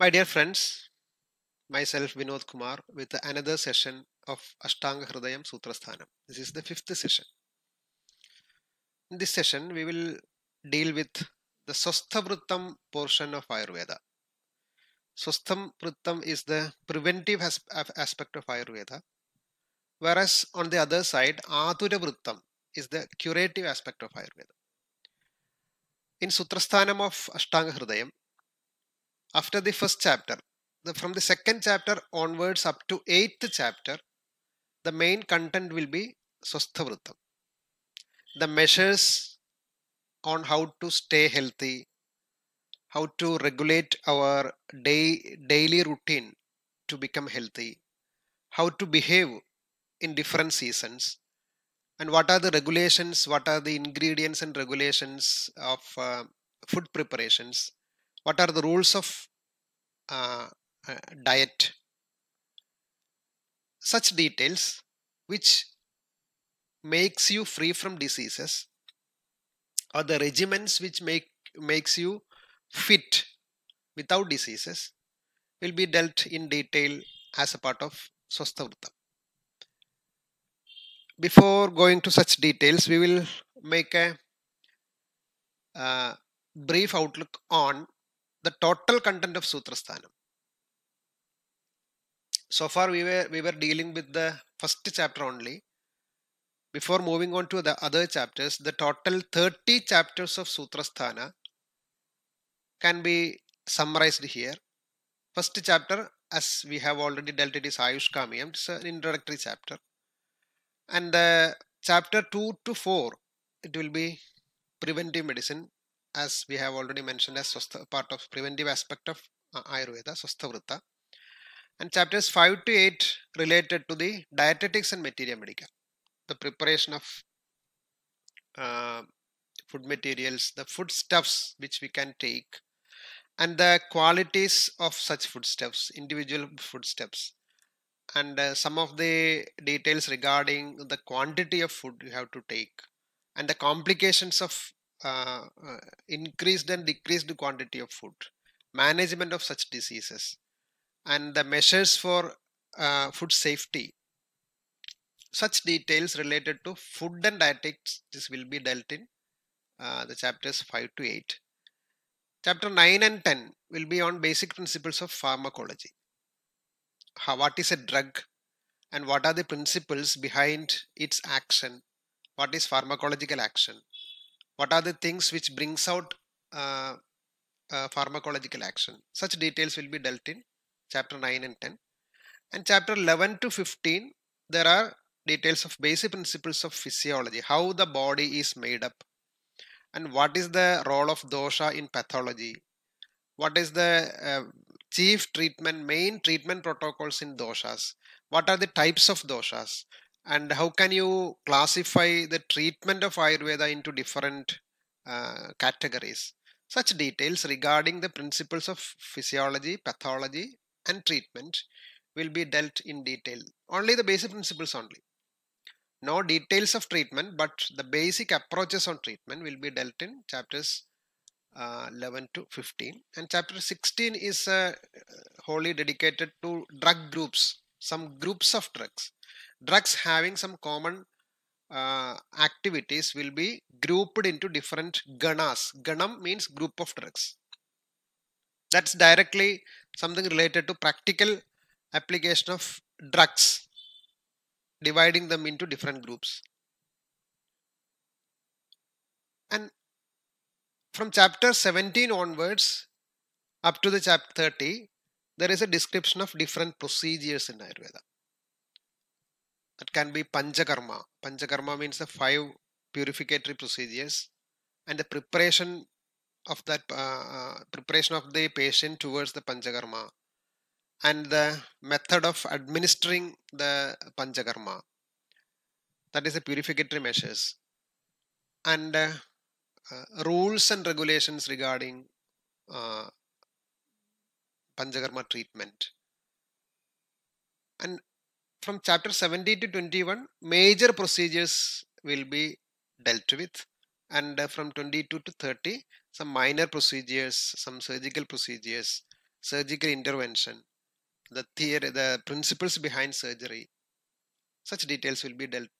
My dear friends, myself Vinod Kumar with another session of Ashtanga Hridayam Sutrasthanam. This is the fifth session. In this session, we will deal with the Swasthavrittam portion of Ayurveda. Swasthavrittam is the preventive aspect of Ayurveda, whereas on the other side, Aturavrittam is the curative aspect of Ayurveda. In Sutrasthanam of Ashtanga Hridayam, after the first chapter. The, from the second chapter onwards up to eighth chapter, the main content will be Swasthavrutam. The measures on how to stay healthy, how to regulate our day, daily routine to become healthy, how to behave in different seasons, and what are the regulations, what are the ingredients and regulations of uh, food preparations, what are the rules of uh, uh, diet such details which makes you free from diseases or the regimens which make makes you fit without diseases will be dealt in detail as a part of Swastavrutam. Before going to such details, we will make a uh, brief outlook on the total content of Sutrasthanam. So far we were we were dealing with the first chapter only. Before moving on to the other chapters, the total 30 chapters of Sutrasthana can be summarized here. First chapter, as we have already dealt it, is Ayushkamiyam. It's an introductory chapter. And the chapter 2 to 4, it will be preventive medicine, as we have already mentioned as swastha, part of preventive aspect of uh, Ayurveda, Swasthavrita. And chapters 5 to 8 related to the dietetics and materia medica, the preparation of uh, food materials, the foodstuffs which we can take, and the qualities of such foodstuffs, individual foodstuffs, and uh, some of the details regarding the quantity of food you have to take, and the complications of uh, uh, increased and decreased quantity of food, management of such diseases, and the measures for uh, food safety. Such details related to food and dietetics this will be dealt in uh, the chapters 5 to 8. Chapter 9 and 10 will be on basic principles of pharmacology. How, what is a drug and what are the principles behind its action? What is pharmacological action? what are the things which brings out uh, uh, pharmacological action such details will be dealt in chapter 9 and 10 and chapter 11 to 15 there are details of basic principles of physiology how the body is made up and what is the role of dosha in pathology what is the uh, chief treatment main treatment protocols in doshas what are the types of doshas and how can you classify the treatment of Ayurveda into different uh, categories. Such details regarding the principles of physiology, pathology, and treatment will be dealt in detail. Only the basic principles only. No details of treatment, but the basic approaches on treatment will be dealt in chapters uh, 11 to 15. And chapter 16 is uh, wholly dedicated to drug groups, some groups of drugs drugs having some common uh, activities will be grouped into different ganas. Ganam means group of drugs. That's directly something related to practical application of drugs, dividing them into different groups. And from chapter 17 onwards up to the chapter 30, there is a description of different procedures in Ayurveda that can be panchakarma panchakarma means the five purificatory procedures and the preparation of that uh, uh, preparation of the patient towards the panchakarma and the method of administering the panchakarma that is the purificatory measures and uh, uh, rules and regulations regarding uh, panchakarma treatment and from chapter seventy to 21 major procedures will be dealt with and uh, from 22 to 30 some minor procedures some surgical procedures surgical intervention the theory the principles behind surgery such details will be dealt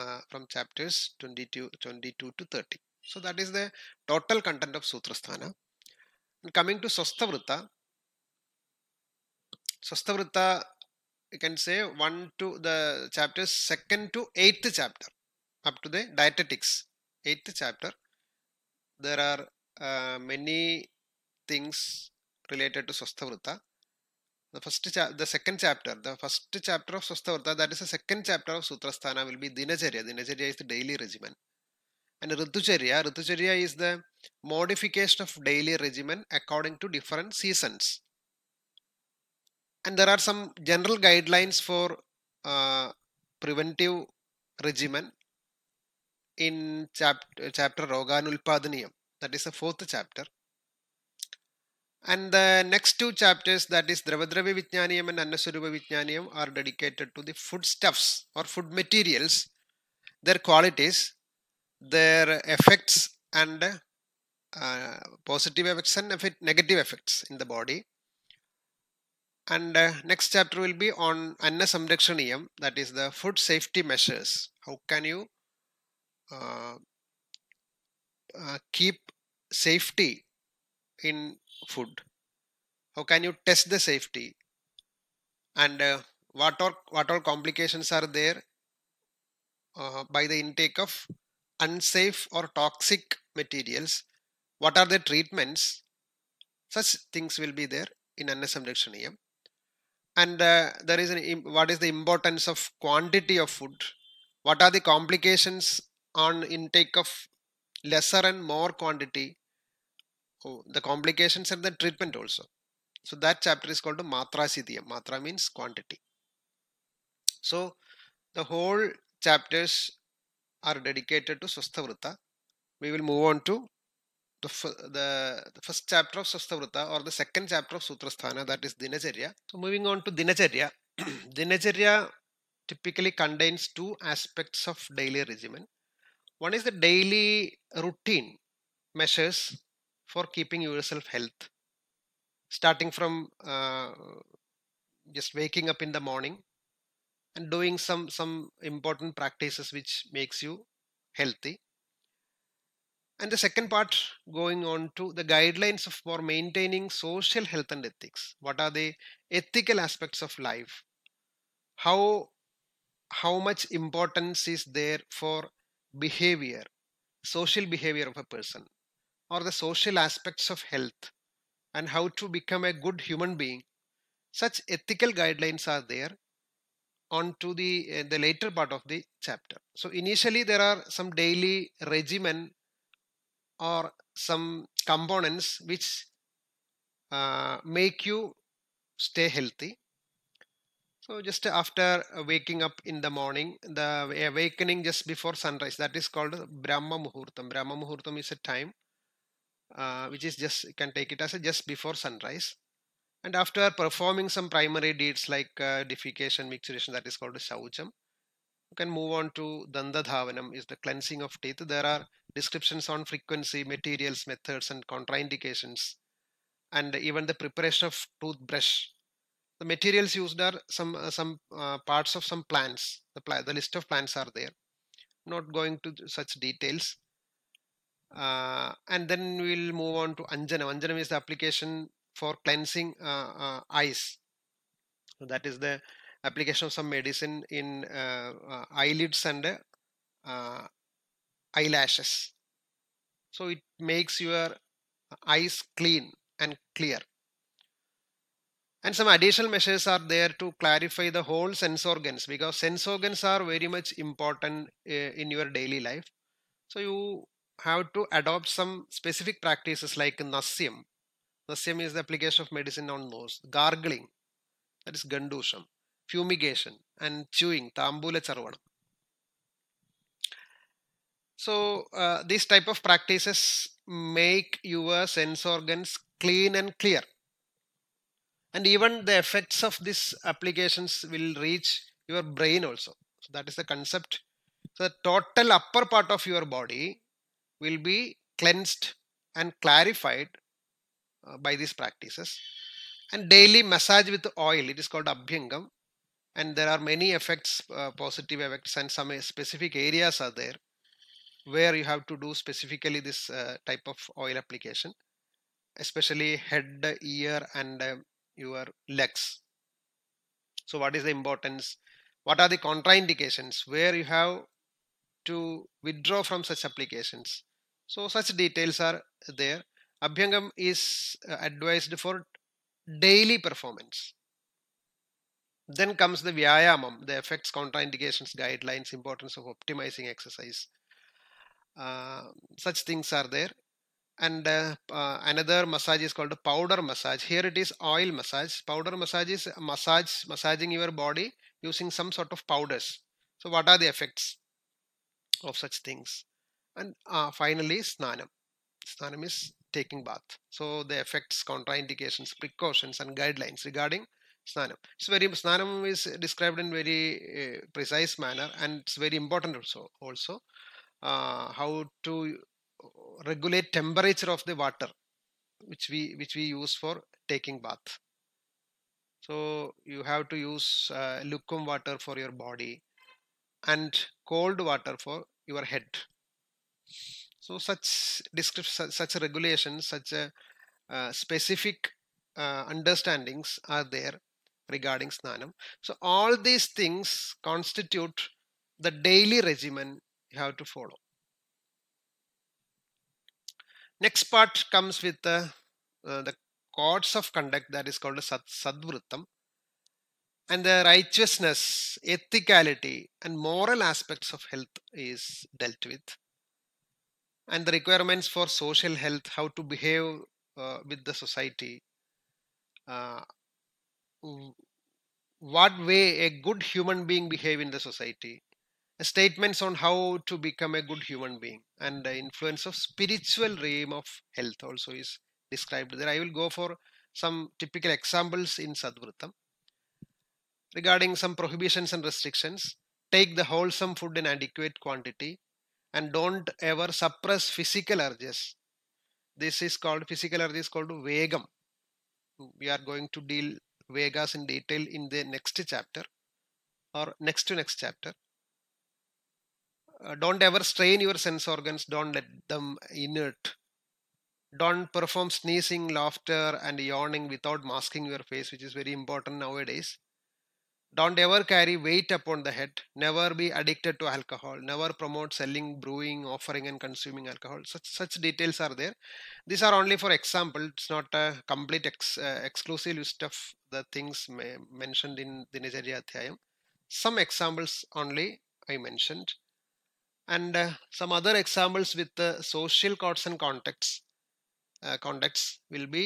uh, from chapters 22 22 to 30 so that is the total content of sutrasthana and coming to swastavritta swastavritta you can say 1 to the chapters second to eighth chapter up to the dietetics eighth chapter there are uh, many things related to swasthavrita the first the second chapter the first chapter of swasthavrita that is the second chapter of sutrasthana will be dinacharya dinacharya is the daily regimen and ritucharya ritucharya is the modification of daily regimen according to different seasons and there are some general guidelines for uh, preventive regimen in chapter chapter Roganulpadhaniyam, that is the fourth chapter. And the next two chapters, that is Dravadravya Vijnaniyam and Annaswarupa Vijnaniyam, are dedicated to the foodstuffs or food materials, their qualities, their effects, and uh, positive effects and negative effects in the body and uh, next chapter will be on Anna Samrakshaniyam, that is the food safety measures. How can you uh, uh, keep safety in food? How can you test the safety? And uh, what all what all complications are there uh, by the intake of unsafe or toxic materials? What are the treatments? Such things will be there in Anna Samrakshaniyam and uh, there is an what is the importance of quantity of food what are the complications on intake of lesser and more quantity oh, the complications and the treatment also so that chapter is called matra siddhya matra means quantity so the whole chapters are dedicated to swastha we will move on to the, the, the, first chapter of Swastavrita or the second chapter of Sutrasthana, that is Dinacharya. So moving on to Dinacharya. Dinacharya typically contains two aspects of daily regimen. One is the daily routine measures for keeping yourself health. Starting from uh, just waking up in the morning and doing some, some important practices which makes you healthy and the second part going on to the guidelines for maintaining social health and ethics. What are the ethical aspects of life? How, how much importance is there for behavior, social behavior of a person, or the social aspects of health, and how to become a good human being? Such ethical guidelines are there on to the, uh, the later part of the chapter. So initially there are some daily regimen or some components which uh, make you stay healthy. So just after waking up in the morning, the awakening just before sunrise, that is called Brahma Muhurtam. Brahma Muhurtam is a time uh, which is just, you can take it as a just before sunrise. And after performing some primary deeds like uh, defecation, mixuration, that is called Shaucham, you can move on to Danda Dhavanam, is the cleansing of teeth. There are descriptions on frequency, materials, methods, and contraindications, and even the preparation of toothbrush. The materials used are some uh, some uh, parts of some plants. The, pl the list of plants are there. Not going to such details. Uh, and then we'll move on to Anjanam. Anjanam is the application for cleansing uh, uh, eyes. So that is the application of some medicine in uh, eyelids and uh, eyelashes. So it makes your eyes clean and clear. And some additional measures are there to clarify the whole sense organs because sense organs are very much important eh, in your daily life. So you have to adopt some specific practices like nasyam. Nasyam is the application of medicine on nose. Gargling, that is gandusham. Fumigation and chewing, tambula charvanam. So uh, these type of practices make your sense organs clean and clear. And even the effects of these applications will reach your brain also. So that is the concept. So the total upper part of your body will be cleansed and clarified uh, by these practices. And daily massage with oil, it is called Abhyangam. And there are many effects, uh, positive effects, and some specific areas are there where you have to do specifically this uh, type of oil application especially head ear and uh, your legs so what is the importance what are the contraindications where you have to withdraw from such applications so such details are there abhyangam is uh, advised for daily performance then comes the vyayamam the effects contraindications guidelines importance of optimizing exercise uh, such things are there and uh, uh, another massage is called powder massage here it is oil massage powder massage is massage massaging your body using some sort of powders so what are the effects of such things and uh, finally snanam snanam is taking bath so the effects contraindications precautions and guidelines regarding snanam it's very snanam is described in very uh, precise manner and it's very important also also uh, how to uh, regulate temperature of the water which we which we use for taking bath so you have to use uh, lukewarm water for your body and cold water for your head so such description such regulations such a, uh, uh, specific uh, understandings are there regarding snanam so all these things constitute the daily regimen you have to follow. Next part comes with the, uh, uh, the codes of conduct that is called a sad, sadvrittam and the righteousness, ethicality and moral aspects of health is dealt with and the requirements for social health, how to behave uh, with the society, uh, what way a good human being behave in the society, statements on how to become a good human being and the influence of spiritual realm of health also is described there. I will go for some typical examples in Sadvrutam. Regarding some prohibitions and restrictions, take the wholesome food in adequate quantity and don't ever suppress physical urges. This is called physical urges is called vegam. We are going to deal vegas in detail in the next chapter or next to next chapter uh, don't ever strain your sense organs don't let them inert don't perform sneezing laughter and yawning without masking your face which is very important nowadays don't ever carry weight upon the head never be addicted to alcohol never promote selling brewing offering and consuming alcohol such such details are there these are only for example it's not a complete ex, uh, exclusive list of the things mentioned in the Dinacharya Adhyayam some examples only i mentioned and uh, some other examples with uh, social codes and contexts uh, contexts will be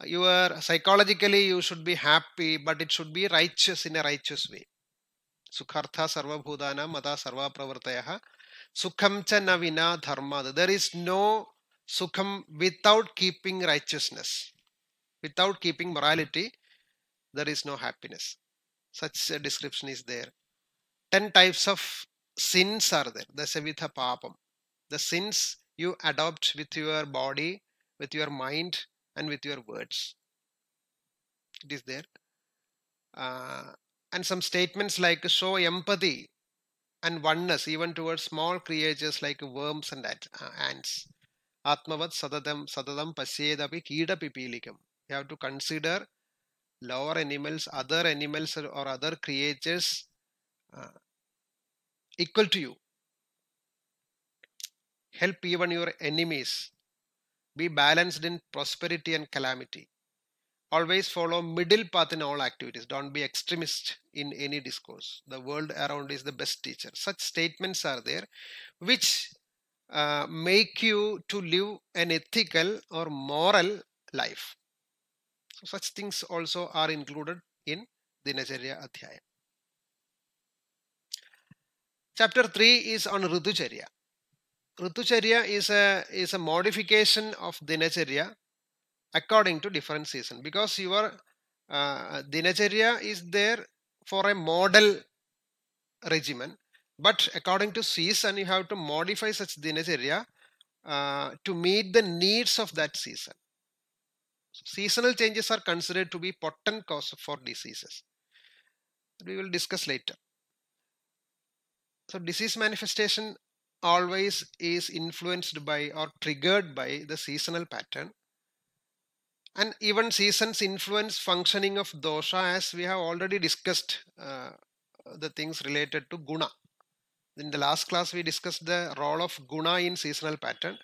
uh, you are psychologically you should be happy but it should be righteous in a righteous way sukhartha sarvabhudana mata sarva pravartaya sukham cha navina dharma there is no sukham without keeping righteousness without keeping morality there is no happiness such a description is there 10 types of sins are there The Savitha papam the sins you adopt with your body with your mind and with your words it is there uh, and some statements like show empathy and oneness even towards small creatures like worms and uh, ants atmavat sadadam sadadam pasyedapi kida pipilikam you have to consider lower animals other animals or other creatures uh, equal to you. Help even your enemies. Be balanced in prosperity and calamity. Always follow middle path in all activities. Don't be extremist in any discourse. The world around is the best teacher. Such statements are there which uh, make you to live an ethical or moral life. So such things also are included in Dinacharya Adhyaya. Chapter 3 is on Ritucharya. Ritucharya is a, is a modification of Dinacharya according to different season because your uh, Dinacharya is there for a model regimen but according to season you have to modify such Dinacharya uh, to meet the needs of that season. Seasonal changes are considered to be potent cause for diseases. We will discuss later. So disease manifestation always is influenced by or triggered by the seasonal pattern. And even seasons influence functioning of dosha as we have already discussed uh, the things related to guna. In the last class we discussed the role of guna in seasonal pattern.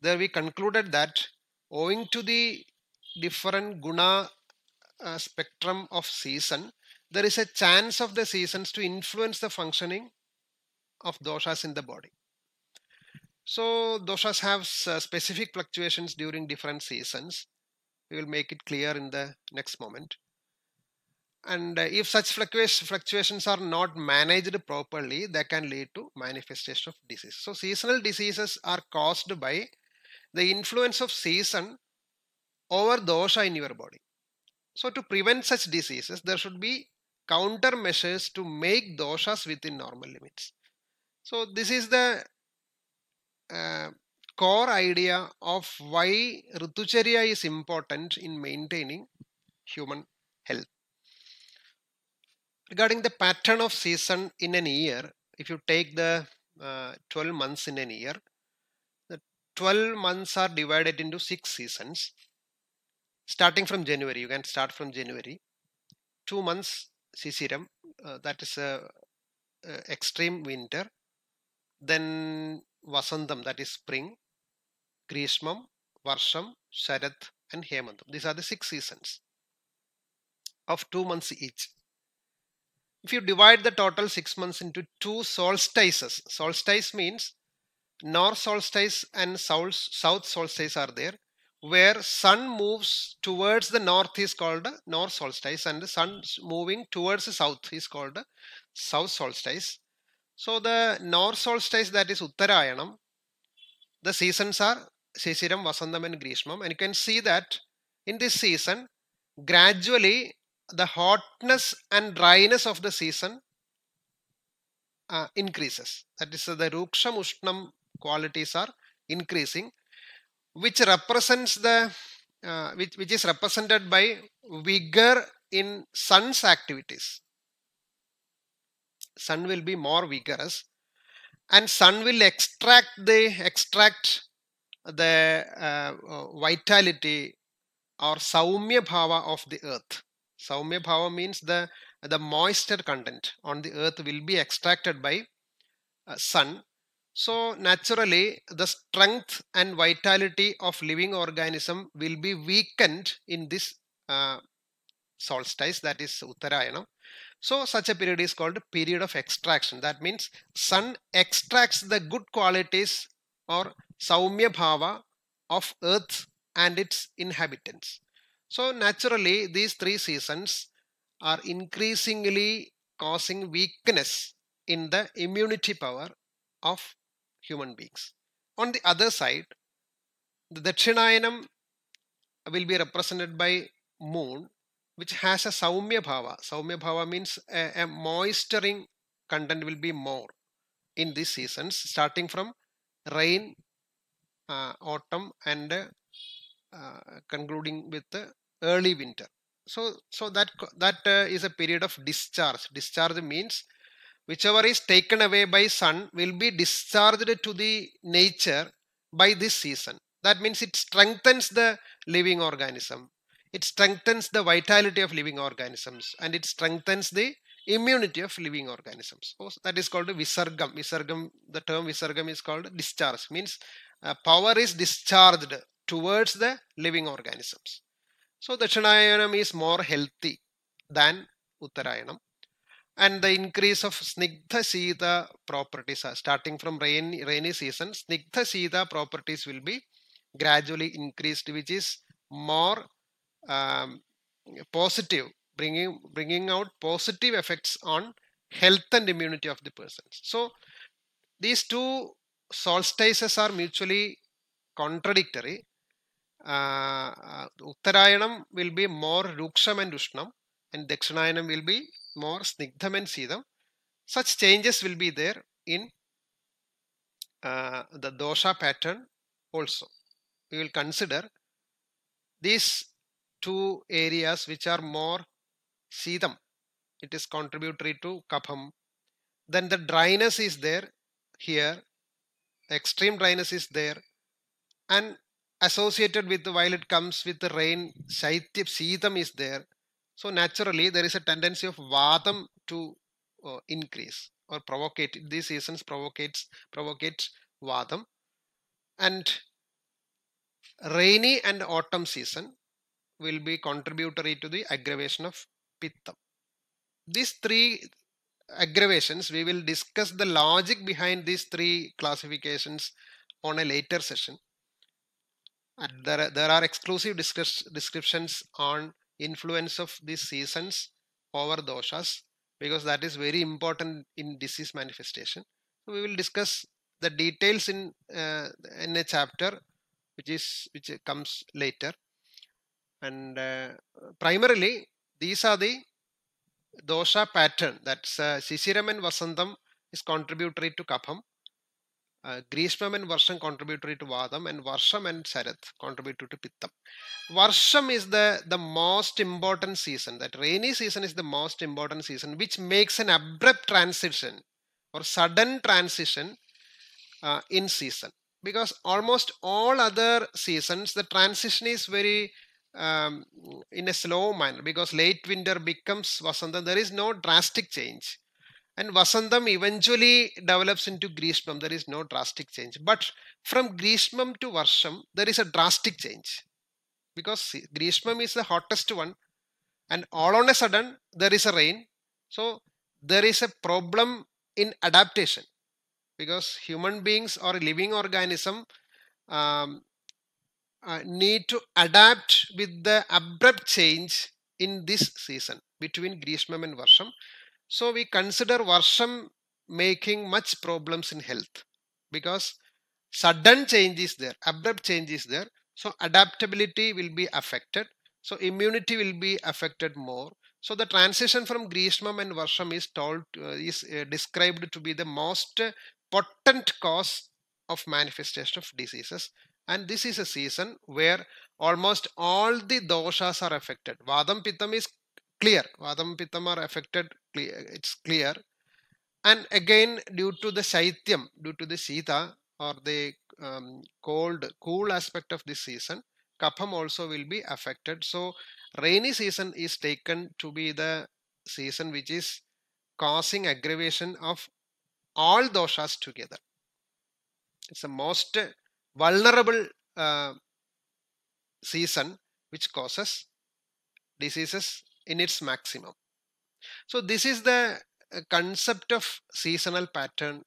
There we concluded that owing to the different guna uh, spectrum of season, there is a chance of the seasons to influence the functioning of doshas in the body. So doshas have uh, specific fluctuations during different seasons. We will make it clear in the next moment. And uh, if such fluctuations are not managed properly, they can lead to manifestation of disease. So seasonal diseases are caused by the influence of season over dosha in your body. So to prevent such diseases, there should be countermeasures to make doshas within normal limits. So this is the uh, core idea of why Ritucharya is important in maintaining human health. Regarding the pattern of season in an year, if you take the uh, 12 months in an year, the 12 months are divided into 6 seasons. Starting from January, you can start from January. 2 months Sisiram, uh, that is a, uh, a uh, extreme winter. Then Vasantam, that is spring, Grishmam, Varsham, Sharat, and Hemantam. These are the six seasons of two months each. If you divide the total six months into two solstices, solstice means north solstice and south, south solstice are there where sun moves towards the north is called north solstice and the sun moving towards the south is called south solstice so the north solstice that is Uttarayanam, the seasons are Sishiram, Vasandam and Grishmam and you can see that in this season gradually the hotness and dryness of the season uh, increases. That is uh, the Ruksham Ushnam qualities are increasing which represents the uh, which, which is represented by vigor in sun's activities sun will be more vigorous and sun will extract the extract the uh, vitality or saumya bhava of the earth saumya bhava means the the moisture content on the earth will be extracted by uh, sun so naturally the strength and vitality of living organism will be weakened in this uh, solstice that is uttarayana so such a period is called period of extraction. That means sun extracts the good qualities or saumya bhava of earth and its inhabitants. So naturally these three seasons are increasingly causing weakness in the immunity power of human beings. On the other side, the Dakshinayanam will be represented by moon which has a saumya bhava. Saumya bhava means a, a moisturing content will be more in these seasons, starting from rain, uh, autumn, and uh, concluding with the early winter. So, so that that uh, is a period of discharge. Discharge means whichever is taken away by sun will be discharged to the nature by this season. That means it strengthens the living organism it strengthens the vitality of living organisms and it strengthens the immunity of living organisms. Oh, so that is called visargam. Visargam, the term visargam is called discharge, means uh, power is discharged towards the living organisms. So Dakshinayanam is more healthy than Uttarayanam. And the increase of Snigdha Sita properties, are, starting from rain, rainy season, Snigdha Sita properties will be gradually increased, which is more um, positive, bringing, bringing out positive effects on health and immunity of the persons. So these two solstices are mutually contradictory. Uh, uh Uttarayanam will be more Ruksham and Ushnam and Dakshinayanam will be more Snigdham and Sidham. Such changes will be there in uh, the dosha pattern also. We will consider these two areas which are more seetham It is contributory to kapham. Then the dryness is there here. extreme dryness is there. And associated with the while it comes with the rain, shaityam, sitam is there. So naturally there is a tendency of vatham to uh, increase or provocate. These seasons provocates provocates vatham And rainy and autumn season will be contributory to the aggravation of pitta. These three aggravations, we will discuss the logic behind these three classifications on a later session. And mm. there, are, there are exclusive descriptions on influence of these seasons over doshas because that is very important in disease manifestation. So we will discuss the details in uh, in a chapter which is which comes later and uh, primarily, these are the dosha pattern. That's uh, Sisiram and Vasantam is contributory to Kapham. Uh, Grishmam and Varsham contributory to Vadam and Varsham and Sarath contributory to Pittam. Varsham is the, the most important season. That rainy season is the most important season which makes an abrupt transition or sudden transition uh, in season. Because almost all other seasons the transition is very um, in a slow manner because late winter becomes Vasantam. There is no drastic change. And Vasantam eventually develops into Grishmam. There is no drastic change. But from Grishmam to Varsham, there is a drastic change. Because Grishmam is the hottest one. And all on a sudden, there is a rain. So there is a problem in adaptation. Because human beings or living organism um, uh, need to adapt with the abrupt change in this season between Grishmam and Varsham. So we consider Varsham making much problems in health because sudden change is there, abrupt change is there. So adaptability will be affected. So immunity will be affected more. So the transition from Grishmam and Varsham is told uh, is uh, described to be the most potent cause of manifestation of diseases and this is a season where almost all the doshas are affected. Vadam Pittam is clear. Vadam Pittam are affected. It's clear. And again, due to the Shaityam, due to the Sita or the um, cold, cool aspect of this season, Kapham also will be affected. So, rainy season is taken to be the season which is causing aggravation of all doshas together. It's the most vulnerable uh, season which causes diseases in its maximum. So this is the uh, concept of seasonal pattern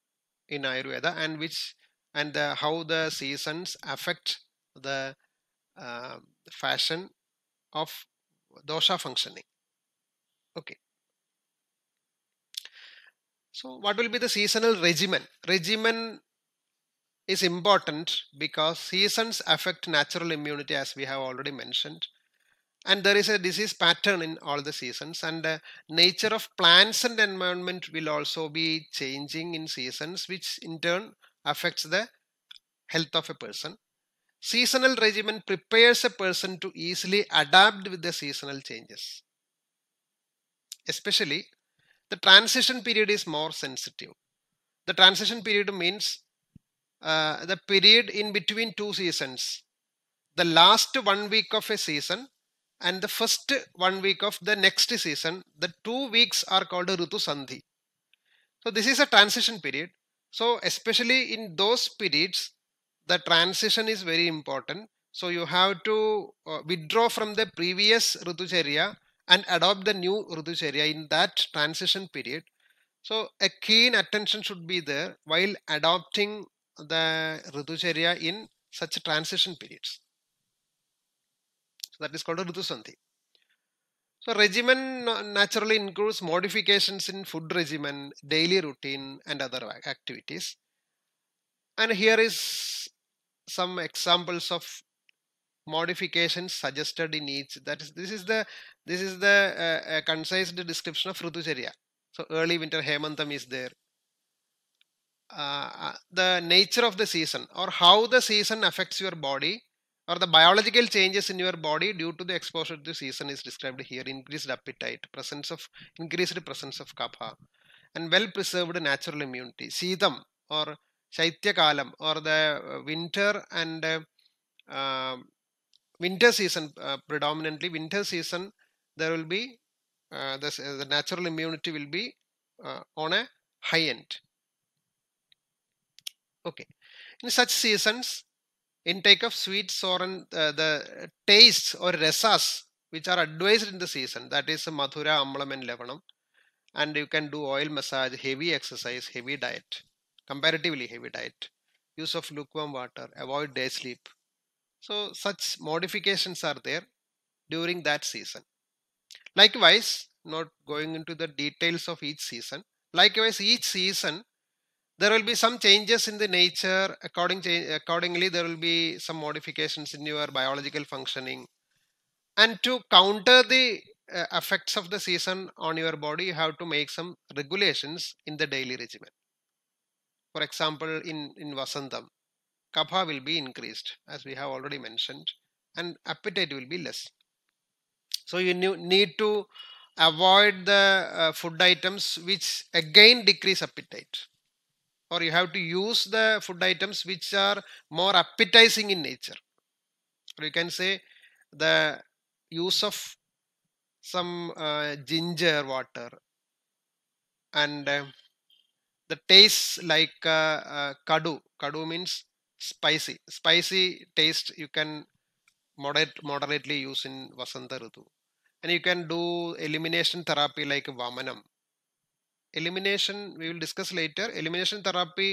in Ayurveda and which and the, how the seasons affect the uh, fashion of dosha functioning. Okay. So what will be the seasonal regimen? Regimen is important because seasons affect natural immunity as we have already mentioned and there is a disease pattern in all the seasons and the uh, nature of plants and environment will also be changing in seasons which in turn affects the health of a person seasonal regimen prepares a person to easily adapt with the seasonal changes especially the transition period is more sensitive the transition period means uh, the period in between two seasons the last one week of a season and the first one week of the next season the two weeks are called rutu sandhi so this is a transition period so especially in those periods the transition is very important so you have to uh, withdraw from the previous rutucharya and adopt the new rutucharya in that transition period so a keen attention should be there while adopting the area in such transition periods. So that is called a Ritusandhi. So regimen naturally includes modifications in food regimen, daily routine and other activities. And here is some examples of modifications suggested in each. That is, this is the this is the uh, concise description of area. So early winter Hemantam is there, uh, uh, the nature of the season or how the season affects your body or the biological changes in your body due to the exposure to the season is described here increased appetite presence of increased presence of kapha and well preserved natural immunity sitam or shaitya kalam or the uh, winter and uh, um, winter season uh, predominantly winter season there will be uh, this, the natural immunity will be on a high end Okay. In such seasons, intake of sweets or uh, the tastes or rasas which are advised in the season, that is Mathura, Amalam and Levanam. And you can do oil massage, heavy exercise, heavy diet, comparatively heavy diet, use of lukewarm water, avoid day sleep. So such modifications are there during that season. Likewise, not going into the details of each season, likewise each season there will be some changes in the nature according accordingly there will be some modifications in your biological functioning and to counter the uh, effects of the season on your body you have to make some regulations in the daily regimen for example in in vasantam kapha will be increased as we have already mentioned and appetite will be less so you need to avoid the uh, food items which again decrease appetite or you have to use the food items which are more appetizing in nature or you can say the use of some uh, ginger water and uh, the taste like uh, uh, kadu kadu means spicy spicy taste you can moderate moderately use in vasanta rutu and you can do elimination therapy like vamanam elimination we will discuss later elimination therapy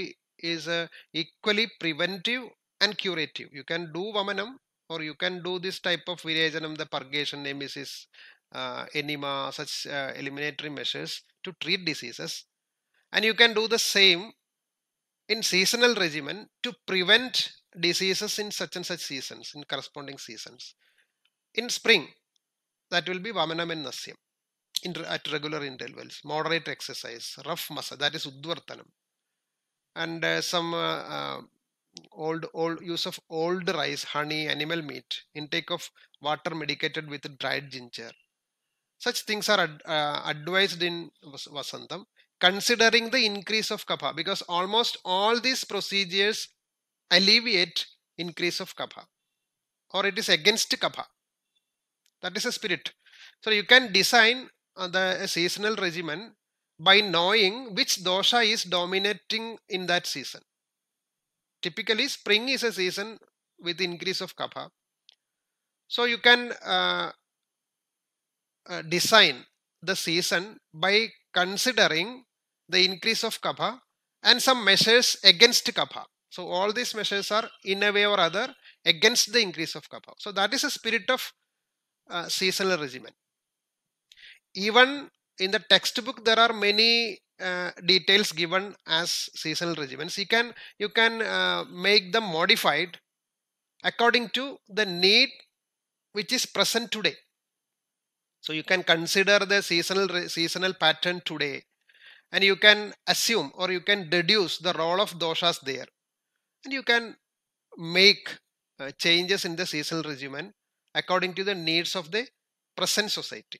is uh, equally preventive and curative you can do vamanam or you can do this type of virajanam the purgation nemesis uh, enema such uh, eliminatory measures to treat diseases and you can do the same in seasonal regimen to prevent diseases in such and such seasons in corresponding seasons in spring that will be vamanam and nasyam in, at regular intervals, moderate exercise, rough massage, that is Udvartanam. And uh, some uh, uh, old, old use of old rice, honey, animal meat, intake of water medicated with dried ginger. Such things are ad, uh, advised in vas Vasantam, considering the increase of kapha, because almost all these procedures alleviate increase of kapha, or it is against kapha. That is a spirit. So you can design the seasonal regimen by knowing which dosha is dominating in that season. Typically, spring is a season with increase of kapha. So you can uh, uh, design the season by considering the increase of kapha and some measures against kapha. So all these measures are in a way or other against the increase of kapha. So that is a spirit of uh, seasonal regimen even in the textbook there are many uh, details given as seasonal regimens you can you can uh, make them modified according to the need which is present today so you can consider the seasonal seasonal pattern today and you can assume or you can deduce the role of doshas there and you can make uh, changes in the seasonal regimen according to the needs of the present society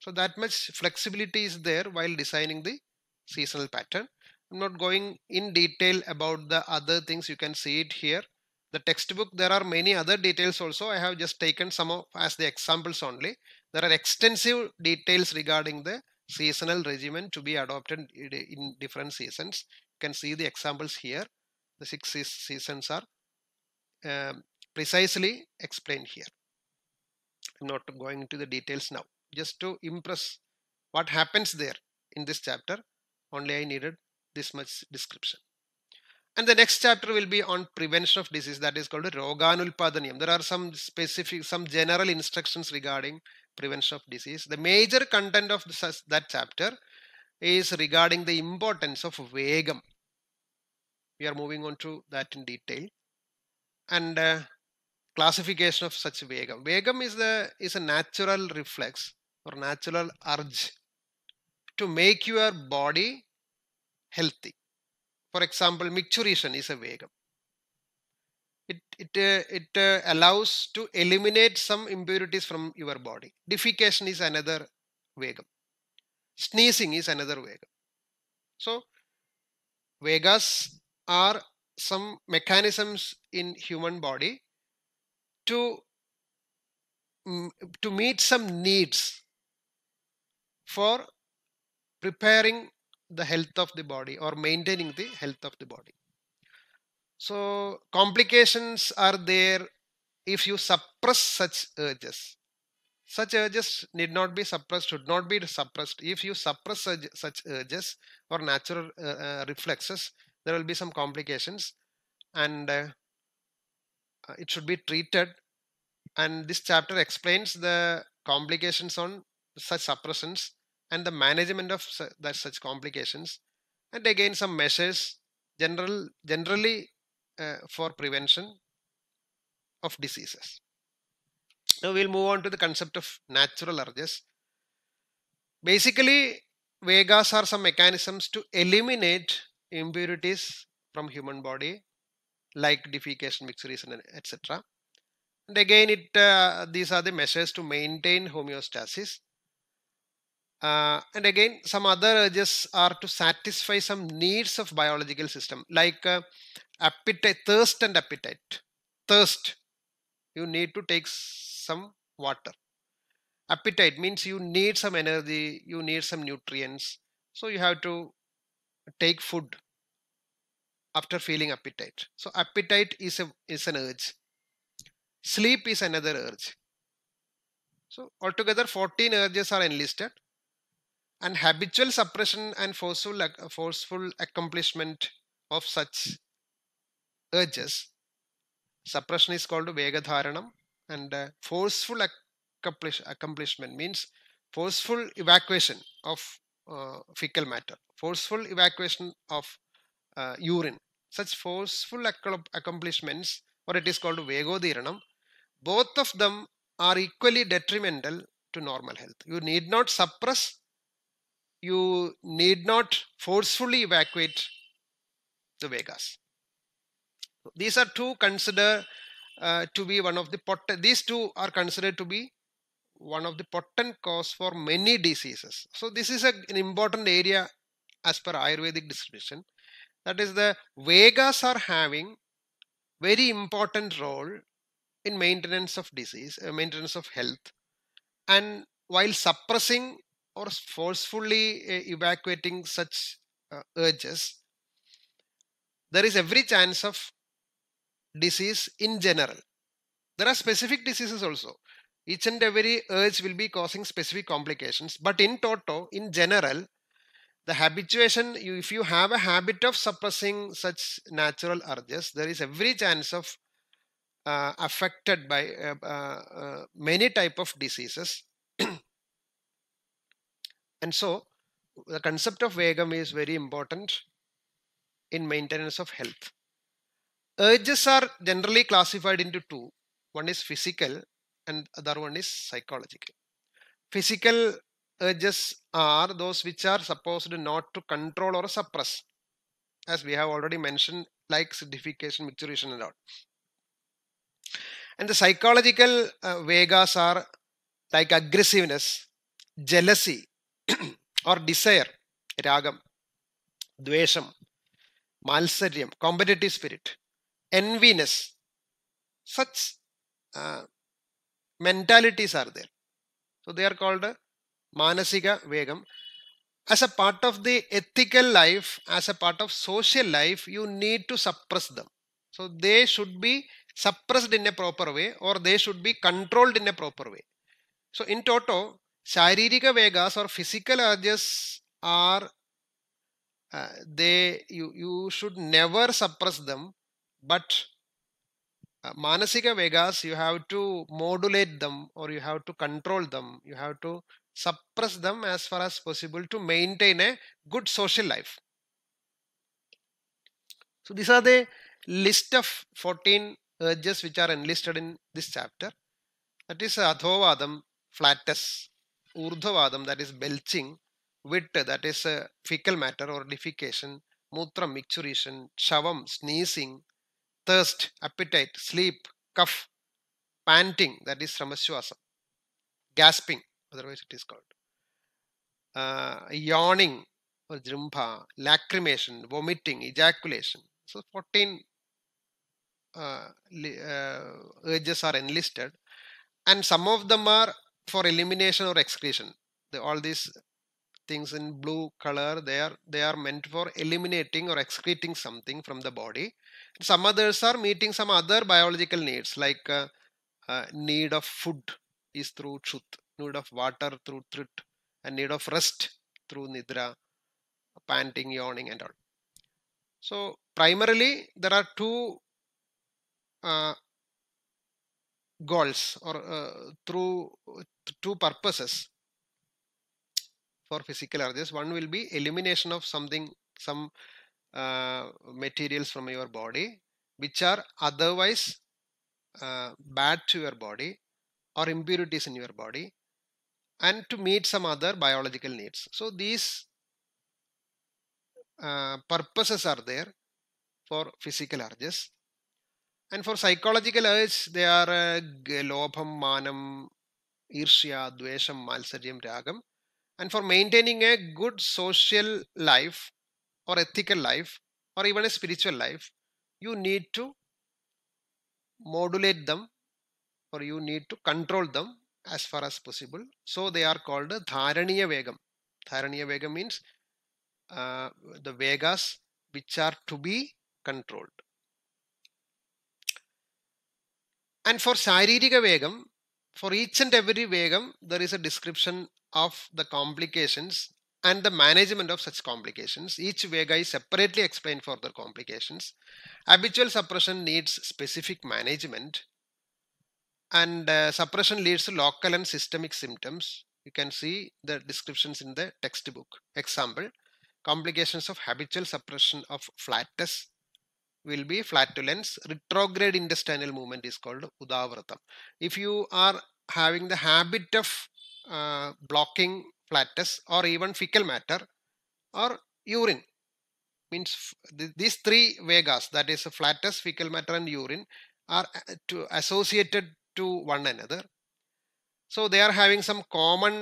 so that much flexibility is there while designing the seasonal pattern. I'm not going in detail about the other things. You can see it here. The textbook, there are many other details also. I have just taken some of as the examples only. There are extensive details regarding the seasonal regimen to be adopted in different seasons. You can see the examples here. The six seasons are um, precisely explained here. I'm not going into the details now just to impress what happens there in this chapter only I needed this much description. And the next chapter will be on prevention of disease that is called Roganulpadaniyam. There are some specific, some general instructions regarding prevention of disease. The major content of this, that chapter is regarding the importance of Vegam. We are moving on to that in detail. And uh, classification of such Vegam. Vegam is, the, is a natural reflex or natural urge to make your body healthy. For example, micturition is a vegam. It, it, uh, it uh, allows to eliminate some impurities from your body. Defecation is another vegam. Sneezing is another vegam. So, vegas are some mechanisms in human body to mm, to meet some needs for preparing the health of the body or maintaining the health of the body. So complications are there if you suppress such urges. Such urges need not be suppressed, should not be suppressed. If you suppress such, such urges or natural uh, uh, reflexes, there will be some complications and uh, it should be treated. And this chapter explains the complications on such suppressants and the management of su that such complications and again some measures general generally uh, for prevention of diseases. Now we'll move on to the concept of natural urges. Basically, Vegas are some mechanisms to eliminate impurities from human body like defecation, and etc. And again, it uh, these are the measures to maintain homeostasis uh, and again, some other urges are to satisfy some needs of biological system, like uh, appetite, thirst and appetite. Thirst, you need to take some water. Appetite means you need some energy, you need some nutrients, so you have to take food after feeling appetite. So appetite is a is an urge. Sleep is another urge. So altogether 14 urges are enlisted and habitual suppression and forceful, forceful accomplishment of such urges. Suppression is called Vegadharanam and uh, forceful accomplish, accomplishment means forceful evacuation of uh, fecal matter, forceful evacuation of uh, urine. Such forceful accomplishments, or it is called Vegodhiranam, both of them are equally detrimental to normal health. You need not suppress you need not forcefully evacuate the Vegas. These are two consider uh, to be one of the potent, these two are considered to be one of the potent cause for many diseases. So this is a, an important area as per Ayurvedic description. That is the Vegas are having very important role in maintenance of disease, uh, maintenance of health and while suppressing or forcefully eh, evacuating such uh, urges, there is every chance of disease in general. There are specific diseases also. Each and every urge will be causing specific complications. But in total, in general, the habituation, if you have a habit of suppressing such natural urges, there is every chance of uh, affected by uh, uh, uh many type of diseases and so the concept of Vegam is very important in maintenance of health. Urges are generally classified into two. One is physical and other one is psychological. Physical urges are those which are supposed not to control or suppress as we have already mentioned like acidification, maturation and all. And the psychological uh, vegas are like aggressiveness, jealousy, or desire, ragam, dvesham, malsaryam, competitive spirit, envious, such mentalities are there. So they are called uh, manasika vegam. As a part of the ethical life, as a part of social life, you need to suppress them. So they should be suppressed in a proper way or they should be controlled in a proper way. So in toto, Sharirika Vegas or physical urges are uh, they you, you should never suppress them but manasika uh, vegas you have to modulate them or you have to control them you have to suppress them as far as possible to maintain a good social life so these are the list of 14 urges which are enlisted in this chapter that is adhovadam flatus urdhavadam, that is belching, vitta, that is uh, fecal matter or defecation, mutram, micturition, shavam, sneezing, thirst, appetite, sleep, cough, panting, that is sramaswasam, gasping, otherwise it is called, uh, yawning or jrumbha, lacrimation, vomiting, ejaculation. So 14 uh, uh, urges are enlisted and some of them are for elimination or excretion. The, all these things in blue color they are they are meant for eliminating or excreting something from the body some others are meeting some other biological needs like uh, uh, need of food is through chut need of water through trit and need of rest through nidra panting yawning and all so primarily there are two uh, goals or uh, through two purposes for physical urges one will be elimination of something some uh, materials from your body which are otherwise uh, bad to your body or impurities in your body and to meet some other biological needs so these uh, purposes are there for physical urges and for psychological urges, they are uh, lobham, manam, irsya, dvesham, malsaryam, ragam. And for maintaining a good social life or ethical life or even a spiritual life, you need to modulate them or you need to control them as far as possible. So they are called dharaniya vegam. Dharaniya vegam means uh, the vegas which are to be controlled. And for Saririka Vegam, for each and every Vegam, there is a description of the complications and the management of such complications. Each Vega is separately explained for their complications. Habitual suppression needs specific management, and uh, suppression leads to local and systemic symptoms. You can see the descriptions in the textbook. Example complications of habitual suppression of flatus will be flatulence. Retrograde intestinal movement is called udavratam. If you are having the habit of uh, blocking flatus or even fecal matter or urine means th these three vegas that is flatus, fecal matter and urine are uh, to associated to one another. So they are having some common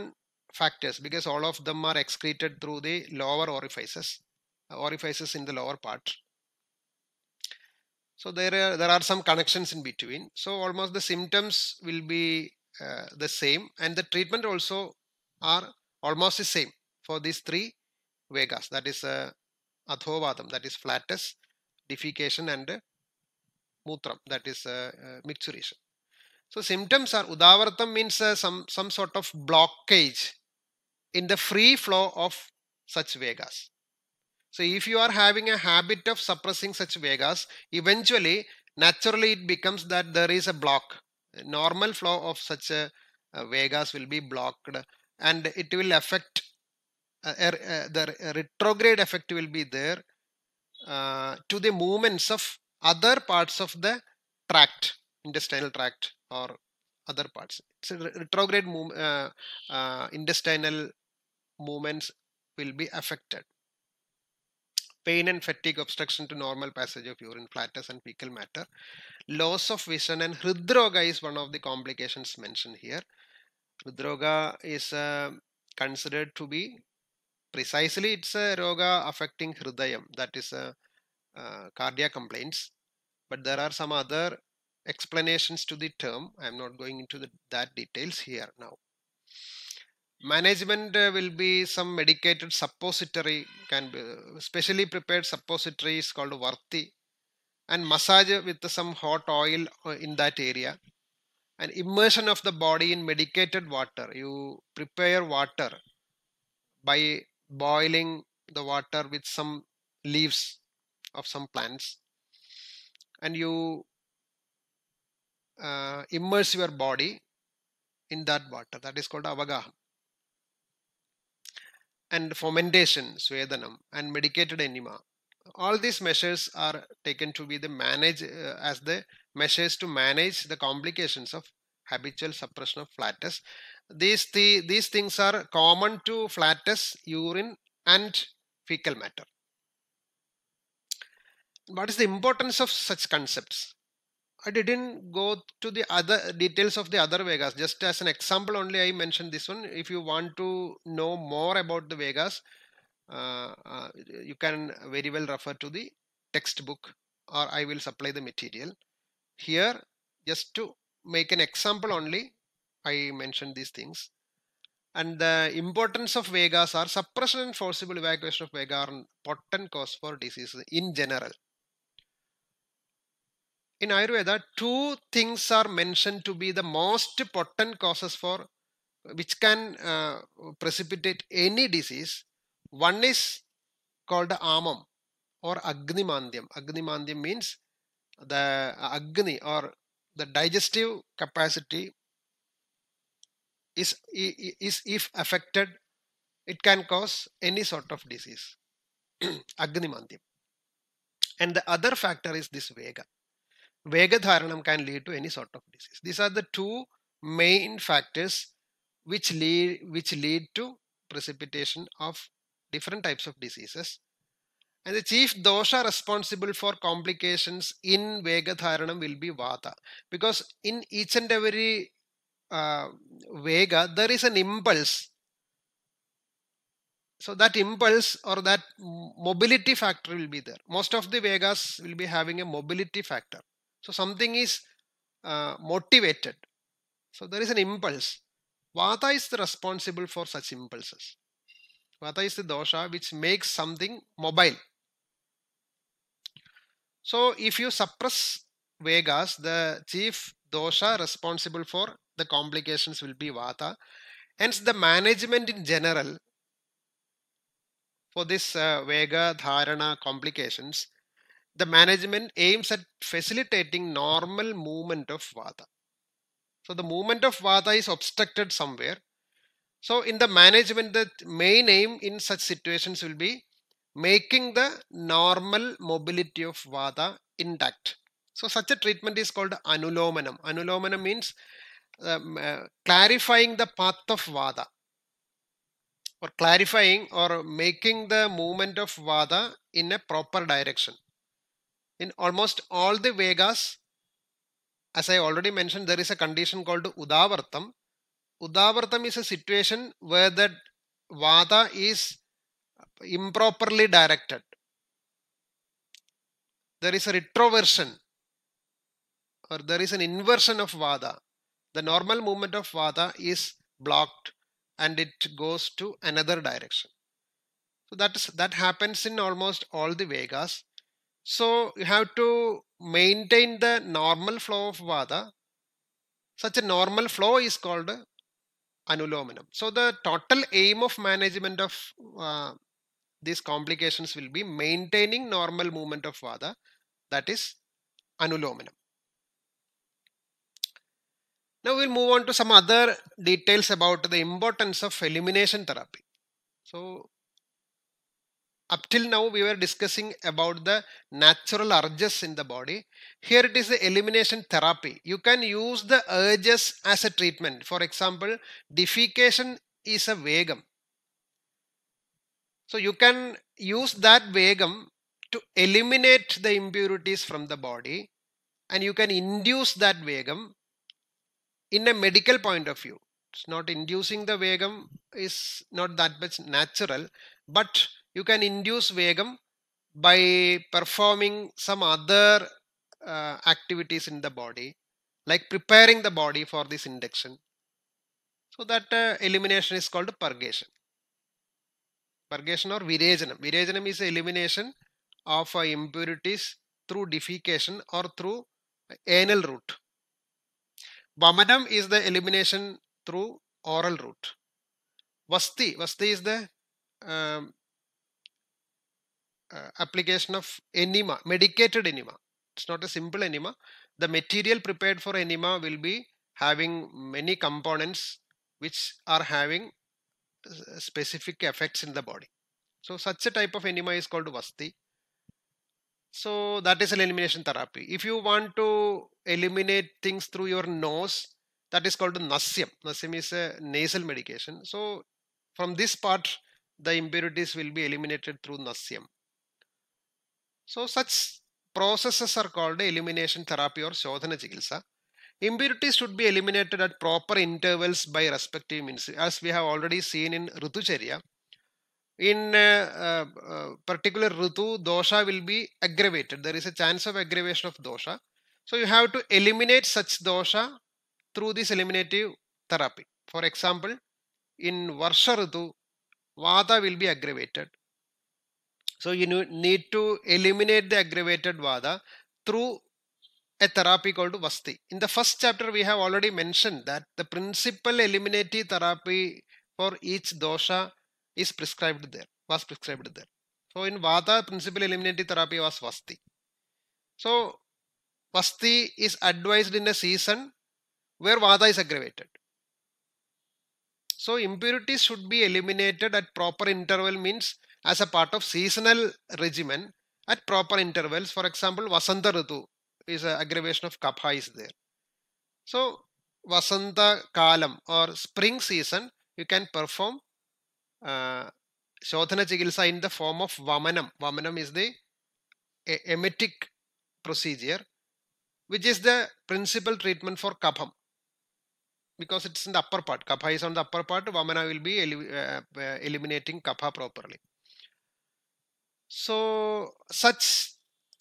factors because all of them are excreted through the lower orifices, uh, orifices in the lower part. So there are, there are some connections in between. So almost the symptoms will be uh, the same and the treatment also are almost the same for these three Vegas. That is uh, Adhovadam, that is flatus, defecation and uh, Mutram, that is uh, uh, So symptoms are Udavartam means uh, some, some sort of blockage in the free flow of such Vegas. So if you are having a habit of suppressing such vegas, eventually naturally it becomes that there is a block. normal flow of such a, a vegas will be blocked and it will affect uh, uh, the retrograde effect will be there uh, to the movements of other parts of the tract, intestinal tract or other parts. So retrograde move, uh, uh, intestinal movements will be affected pain and fatigue obstruction to normal passage of urine, flatus and fecal matter. Loss of vision and Hridroga is one of the complications mentioned here. Hridroga is uh, considered to be precisely it's a roga affecting Hridayam that is a uh, uh, cardiac complaints but there are some other explanations to the term. I am not going into the, that details here now management uh, will be some medicated suppository can be specially prepared suppository is called varti and massage with some hot oil uh, in that area and immersion of the body in medicated water you prepare water by boiling the water with some leaves of some plants and you uh, immerse your body in that water that is called avagaham and fomentation, Swedanam, and medicated enema. All these measures are taken to be the manage uh, as the measures to manage the complications of habitual suppression of flatus. These, the, these things are common to flatus, urine and fecal matter. What is the importance of such concepts? I didn't go to the other details of the other Vegas. Just as an example only, I mentioned this one. If you want to know more about the Vegas, uh, uh, you can very well refer to the textbook or I will supply the material. Here, just to make an example only, I mentioned these things. And the importance of Vegas are suppression and forcible evacuation of Vega are potent cause for disease in general in Ayurveda, two things are mentioned to be the most potent causes for which can uh, precipitate any disease. One is called amam or agnimandyam. Agnimandyam means the uh, agni or the digestive capacity is, is if affected, it can cause any sort of disease. agnimandyam. And the other factor is this vega. Vegadharanam can lead to any sort of disease. These are the two main factors which lead, which lead to precipitation of different types of diseases. And the chief dosha responsible for complications in Vegadharanam will be Vata. Because in each and every uh, Vega, there is an impulse. So that impulse or that mobility factor will be there. Most of the Vegas will be having a mobility factor. So something is uh, motivated. So there is an impulse. Vata is the responsible for such impulses. Vata is the dosha which makes something mobile. So if you suppress Vegas, the chief dosha responsible for the complications will be Vata. Hence the management in general for this uh, Vega, Dharana complications the management aims at facilitating normal movement of vata. So the movement of vata is obstructed somewhere. So in the management, the main aim in such situations will be making the normal mobility of vata intact. So such a treatment is called anulomanam. Anulomanam means um, uh, clarifying the path of vata or clarifying or making the movement of vada in a proper direction in almost all the Vegas, as I already mentioned, there is a condition called Udavartam. Udavartam is a situation where the Vata is improperly directed. There is a retroversion or there is an inversion of Vata. The normal movement of Vata is blocked and it goes to another direction. So that, is, that happens in almost all the Vegas. So you have to maintain the normal flow of vada. Such a normal flow is called anulomanam. So the total aim of management of uh, these complications will be maintaining normal movement of vada, that is anulomanam. Now we'll move on to some other details about the importance of elimination therapy. So up till now we were discussing about the natural urges in the body here it is the elimination therapy you can use the urges as a treatment for example defecation is a vagum so you can use that vagum to eliminate the impurities from the body and you can induce that vagum in a medical point of view it's not inducing the vagum is not that much natural but you can induce vagum by performing some other uh, activities in the body like preparing the body for this induction so that uh, elimination is called purgation purgation or virajanam virajanam is elimination of uh, impurities through defecation or through uh, anal route vamanam is the elimination through oral route vasti vasti is the um, uh, application of enema, medicated enema. It's not a simple enema. The material prepared for enema will be having many components which are having specific effects in the body. So such a type of enema is called vasti. So that is an elimination therapy. If you want to eliminate things through your nose, that is called nasyam. Nasyam is a nasal medication. So from this part, the impurities will be eliminated through nasyam. So such processes are called elimination therapy or Shodhana Chikitsa. Impurities should be eliminated at proper intervals by respective means as we have already seen in Rutucharya. In uh, uh, uh particular Rutu, dosha will be aggravated. There is a chance of aggravation of dosha. So you have to eliminate such dosha through this eliminative therapy. For example, in Varsha Rutu, vada will be aggravated. So you need to eliminate the aggravated vada through a therapy called Vasti. In the first chapter, we have already mentioned that the principal eliminative therapy for each dosha is prescribed there, was prescribed there. So in Vata, principal eliminative therapy was Vasti. So Vasti is advised in a season where vada is aggravated. So impurities should be eliminated at proper interval means as a part of seasonal regimen at proper intervals. For example, Vasanta Ritu is an aggravation of Kapha is there. So Vasanta Kalam or spring season, you can perform uh, Shodhana Chikilsa in the form of Vamanam. Vamanam is the emetic procedure, which is the principal treatment for Kapham because it's in the upper part. Kapha is on the upper part. Vamana will be el uh, uh, eliminating kapha properly. So such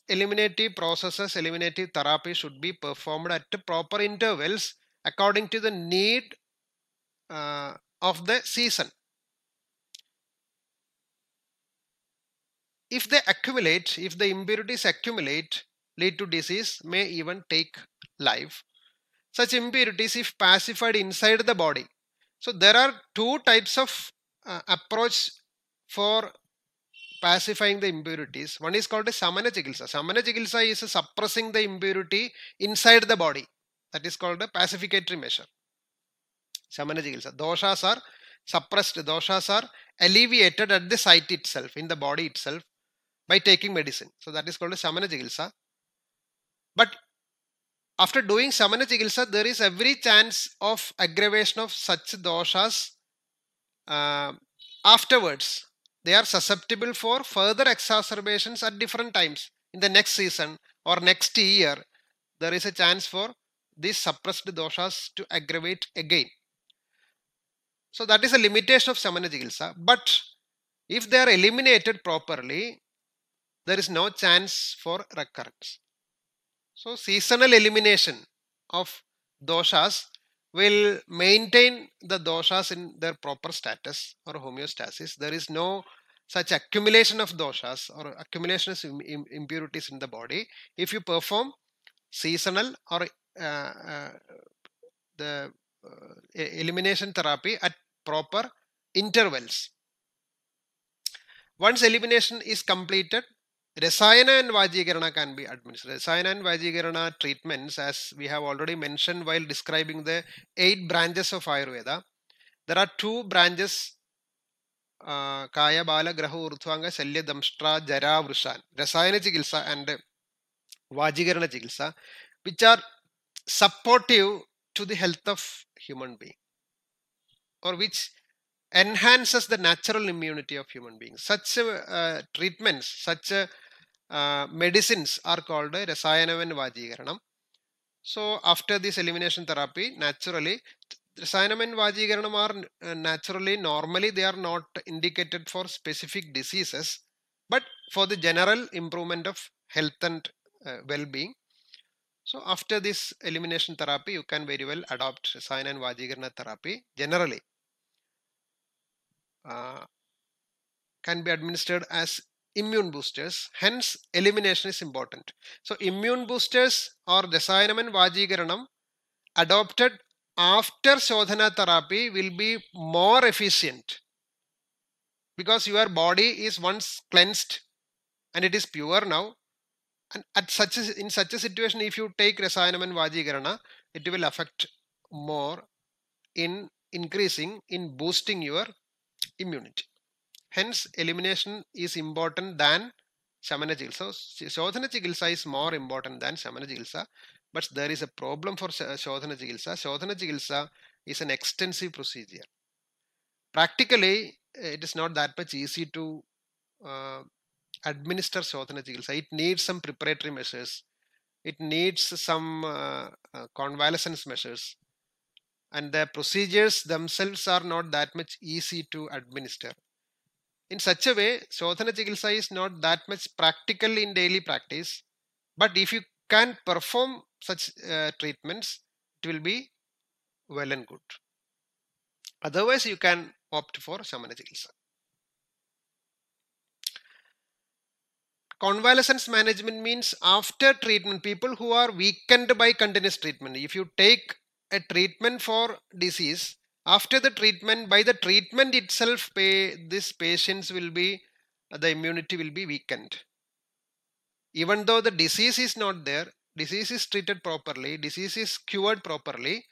eliminative processes, eliminative therapy should be performed at proper intervals according to the need uh, of the season. If they accumulate, if the impurities accumulate, lead to disease, may even take life. Such impurities if pacified inside the body. So there are two types of uh, approach for pacifying the impurities. One is called a samana Samanajigilsa Samana chikitsa is suppressing the impurity inside the body. That is called a pacificatory measure. Samana Doshas are suppressed. Doshas are alleviated at the site itself, in the body itself, by taking medicine. So that is called a samana But after doing samana there is every chance of aggravation of such doshas uh, afterwards they are susceptible for further exacerbations at different times. In the next season or next year, there is a chance for these suppressed doshas to aggravate again. So that is a limitation of Samana Jigilsa. But if they are eliminated properly, there is no chance for recurrence. So seasonal elimination of doshas will maintain the doshas in their proper status or homeostasis. There is no such accumulation of doshas or accumulation of impurities in the body if you perform seasonal or uh, uh, the uh, elimination therapy at proper intervals. Once elimination is completed, Rasayana and Vajigarana can be administered. Rasayana and Vajigarana treatments, as we have already mentioned while describing the eight branches of Ayurveda, there are two branches uh, Kaya, Bala, Graha, Urthvanga, Salya, Damstra, Jara, Vrushan. Rasayana Chikilsa and Vajigarana Chikilsa, which are supportive to the health of human being or which enhances the natural immunity of human beings. Such uh, treatments, such uh, medicines are called Rasayanavan Vajikaranam. So after this elimination therapy, naturally, Rasayanavan Vajikaranam are uh, naturally, normally they are not indicated for specific diseases, but for the general improvement of health and uh, well-being. So after this elimination therapy, you can very well adopt Rasayan and therapy generally. Uh, can be administered as immune boosters. Hence, elimination is important. So, immune boosters or Rasayanam Vajigaranam adopted after Shodhana therapy will be more efficient because your body is once cleansed and it is pure now. And at such a, in such a situation, if you take Rasayanam and Vajigarana, it will affect more in increasing, in boosting your immunity. Hence, elimination is important than Shamana Chikilsa. Shodhana Chikilsa is more important than Shamana but there is a problem for Shodhana Chikilsa. Shodhana Chikilsa is an extensive procedure. Practically, eh, it is not that much easy to uh, administer Shodhana Chikilsa. It needs some preparatory measures. It needs some uh, uh, convalescence measures and the procedures themselves are not that much easy to administer. In such a way, Shodhana chikilsa is not that much practical in daily practice, but if you can perform such uh, treatments, it will be well and good. Otherwise, you can opt for Shamana chikilsa. convalescence management means after treatment people who are weakened by continuous treatment if you take a treatment for disease, after the treatment, by the treatment itself, pay, this patients will be, the immunity will be weakened. Even though the disease is not there, disease is treated properly, disease is cured properly,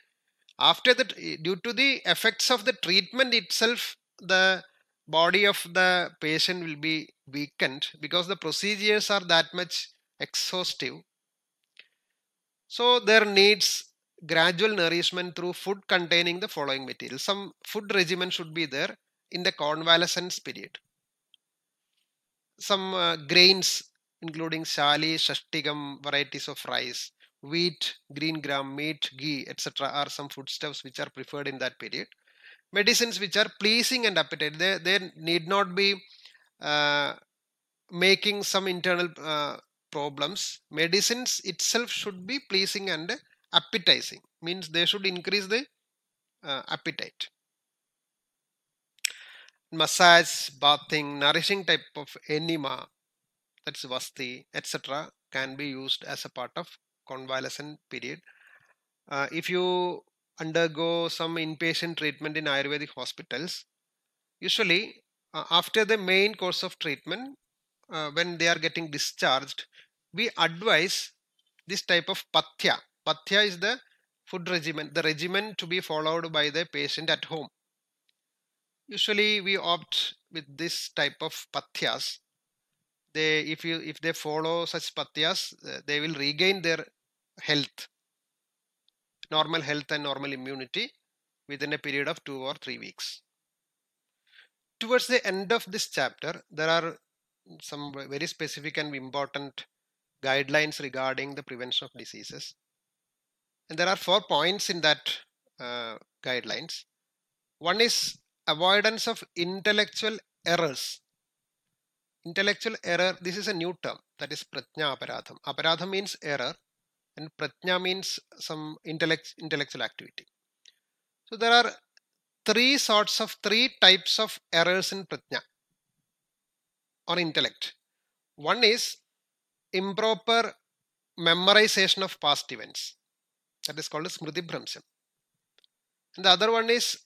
after the due to the effects of the treatment itself the body of the patient will be weakened because the procedures are that much exhaustive so there needs gradual nourishment through food containing the following material. Some food regimen should be there in the convalescence period. Some uh, grains including shali, shastigam, varieties of rice, wheat, green gram, meat, ghee, etc. are some foodstuffs which are preferred in that period. Medicines which are pleasing and appetite. They, they need not be uh, making some internal uh, problems. Medicines itself should be pleasing and appetizing means they should increase the uh, appetite massage bathing nourishing type of enema that's vasti etc can be used as a part of convalescent period uh, if you undergo some inpatient treatment in ayurvedic hospitals usually uh, after the main course of treatment uh, when they are getting discharged we advise this type of patya Pathya is the food regimen, the regimen to be followed by the patient at home. Usually we opt with this type of pathyas. They, if you, if they follow such pathyas, uh, they will regain their health, normal health and normal immunity within a period of two or three weeks. Towards the end of this chapter, there are some very specific and important guidelines regarding the prevention of diseases. And there are four points in that uh, guidelines. One is avoidance of intellectual errors. Intellectual error, this is a new term that is pratnya aparadham. Aparadham means error and pratnya means some intellect, intellectual activity. So there are three sorts of three types of errors in pratnya or intellect. One is improper memorization of past events. That is called Smriti Bramsam. And the other one is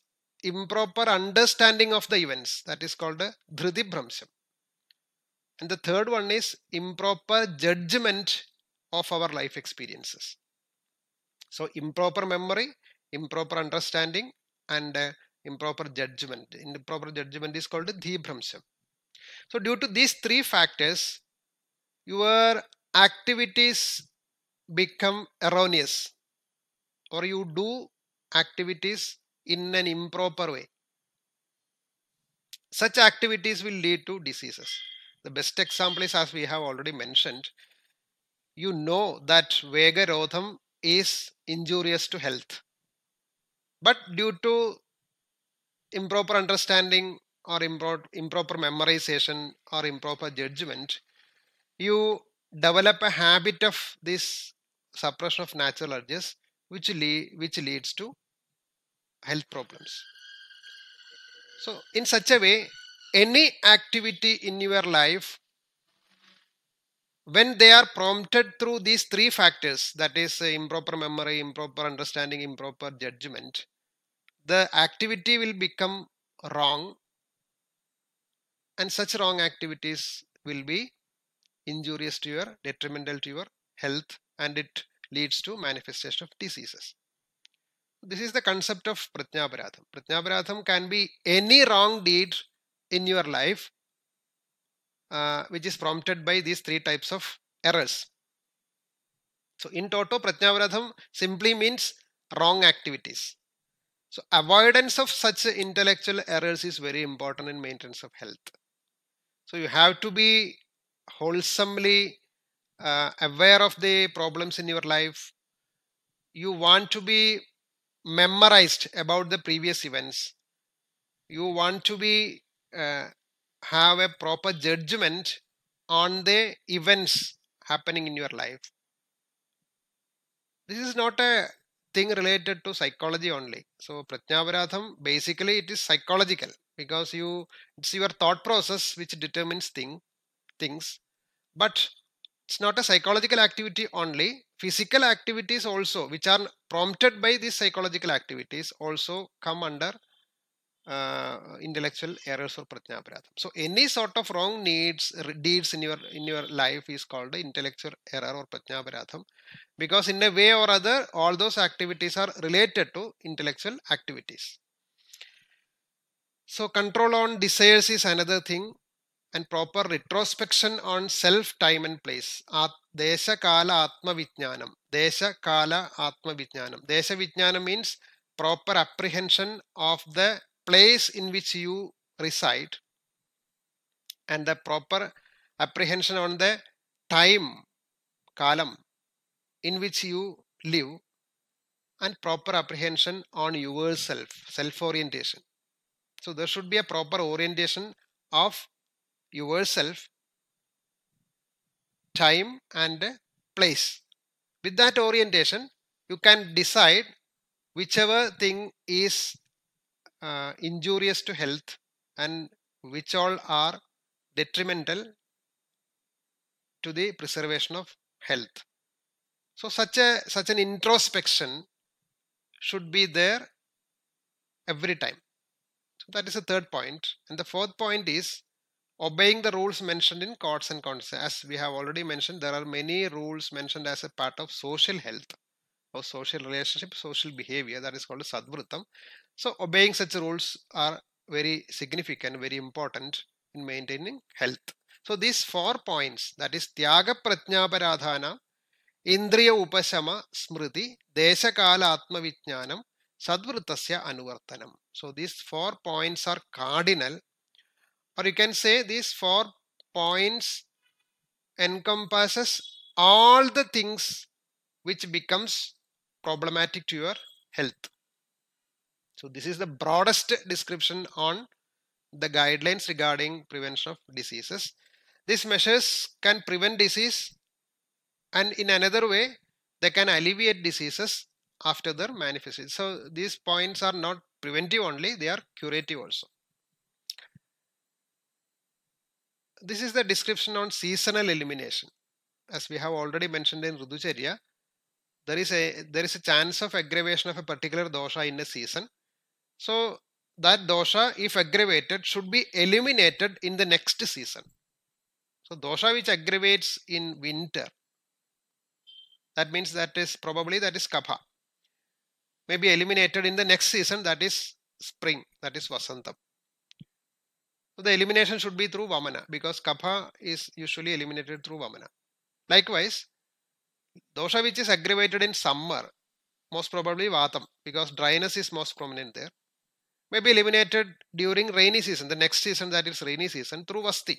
improper understanding of the events. That is called Dhriti Bramsam. And the third one is improper judgment of our life experiences. So improper memory, improper understanding and uh, improper judgment. Improper judgment is called dhibhramsam. So due to these three factors, your activities become erroneous or you do activities in an improper way. Such activities will lead to diseases. The best example is as we have already mentioned, you know that Vegarodham is injurious to health. But due to improper understanding or improper memorization or improper judgment, you develop a habit of this suppression of natural urges which, lead, which leads to health problems. So in such a way, any activity in your life, when they are prompted through these three factors, that is uh, improper memory, improper understanding, improper judgment, the activity will become wrong and such wrong activities will be injurious to your detrimental to your health and it leads to manifestation of diseases. This is the concept of Pratnyaparadham. Pratnyaparadham can be any wrong deed in your life uh, which is prompted by these three types of errors. So in toto, Pratnyaparadham simply means wrong activities. So avoidance of such intellectual errors is very important in maintenance of health. So you have to be wholesomely uh, aware of the problems in your life. You want to be memorized about the previous events. You want to be uh, have a proper judgment on the events happening in your life. This is not a thing related to psychology only. So Pratnyaparadham basically it is psychological because you it's your thought process which determines thing things. But it's not a psychological activity only. Physical activities also, which are prompted by these psychological activities, also come under uh, intellectual errors or pratnyaparadham. So any sort of wrong needs deeds in your in your life is called intellectual error or pratnyaparadham, because in a way or other, all those activities are related to intellectual activities. So control on desires is another thing and proper retrospection on self, time and place. kala atma kala atma Deshakala Atmavijnanam. Deshavijnanam means proper apprehension of the place in which you reside and the proper apprehension on the time column in which you live and proper apprehension on yourself, self-orientation. So there should be a proper orientation of yourself, time and place. With that orientation, you can decide whichever thing is uh, injurious to health and which all are detrimental to the preservation of health. So such a such an introspection should be there every time. So that is the third point. And the fourth point is obeying the rules mentioned in courts and contests as we have already mentioned there are many rules mentioned as a part of social health or social relationship social behavior that is called sadvrutam so obeying such rules are very significant very important in maintaining health so these four points that is tyaga upasama smriti ഉപശമ atma ദേശകാലാത്മവിജ്ഞാനം സദ്വൃത്തസ്യ anuvartanam. So these four points are cardinal or you can say these four points encompasses all the things which becomes problematic to your health. So this is the broadest description on the guidelines regarding prevention of diseases. These measures can prevent disease and in another way they can alleviate diseases after their manifestation. So these points are not preventive only, they are curative also. this is the description on seasonal elimination. As we have already mentioned in Ruducharya, there is a there is a chance of aggravation of a particular dosha in a season. So that dosha, if aggravated, should be eliminated in the next season. So dosha which aggravates in winter, that means that is probably that is kapha, may be eliminated in the next season, that is spring, that is vasantam the elimination should be through Vamana because Kapha is usually eliminated through Vamana. Likewise, dosha which is aggravated in summer, most probably Vatam because dryness is most prominent there, may be eliminated during rainy season, the next season that is rainy season through Vasti.